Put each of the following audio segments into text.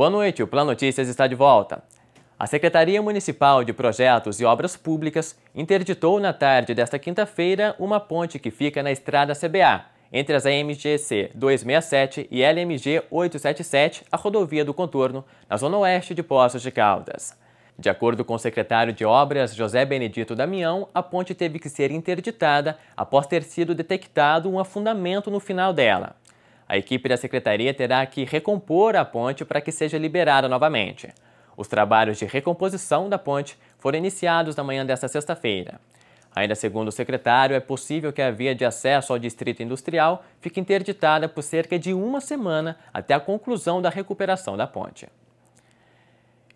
Boa noite, o Plan Notícias está de volta. A Secretaria Municipal de Projetos e Obras Públicas interditou na tarde desta quinta-feira uma ponte que fica na estrada CBA, entre as AMGC 267 e LMG 877, a rodovia do contorno, na zona oeste de Poços de Caldas. De acordo com o secretário de Obras, José Benedito Damião, a ponte teve que ser interditada após ter sido detectado um afundamento no final dela a equipe da secretaria terá que recompor a ponte para que seja liberada novamente. Os trabalhos de recomposição da ponte foram iniciados na manhã desta sexta-feira. Ainda segundo o secretário, é possível que a via de acesso ao distrito industrial fique interditada por cerca de uma semana até a conclusão da recuperação da ponte.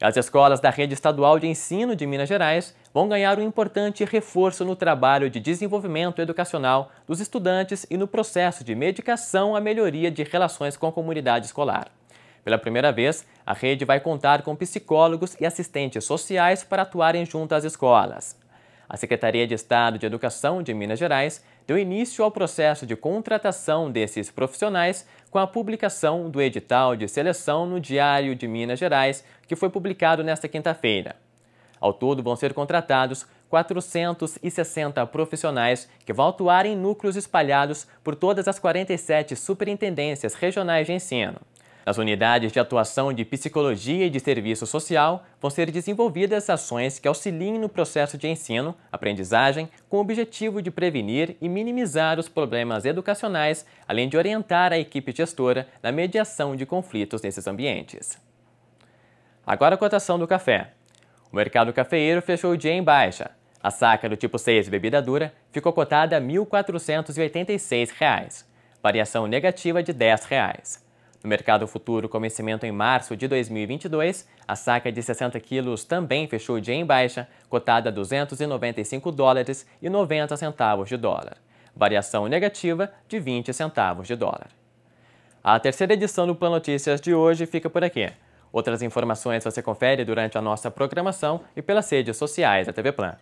As escolas da rede estadual de ensino de Minas Gerais vão ganhar um importante reforço no trabalho de desenvolvimento educacional dos estudantes e no processo de medicação à melhoria de relações com a comunidade escolar. Pela primeira vez, a rede vai contar com psicólogos e assistentes sociais para atuarem junto às escolas. A Secretaria de Estado de Educação de Minas Gerais deu início ao processo de contratação desses profissionais com a publicação do edital de seleção no Diário de Minas Gerais, que foi publicado nesta quinta-feira. Ao todo, vão ser contratados 460 profissionais que vão atuar em núcleos espalhados por todas as 47 superintendências regionais de ensino. Nas unidades de atuação de psicologia e de serviço social, vão ser desenvolvidas ações que auxiliem no processo de ensino, aprendizagem, com o objetivo de prevenir e minimizar os problemas educacionais, além de orientar a equipe gestora na mediação de conflitos nesses ambientes. Agora a cotação do café. O mercado cafeeiro fechou o dia em baixa. A saca do tipo 6 bebida dura ficou cotada a R$ 1.486, variação negativa de R$ 10. Reais. No mercado futuro, com vencimento em março de 2022, a saca de 60 quilos também fechou dia em baixa, cotada a 295 dólares e 90 centavos de dólar. Variação negativa de 20 centavos de dólar. A terceira edição do Plan Notícias de hoje fica por aqui. Outras informações você confere durante a nossa programação e pelas redes sociais da TV Plan.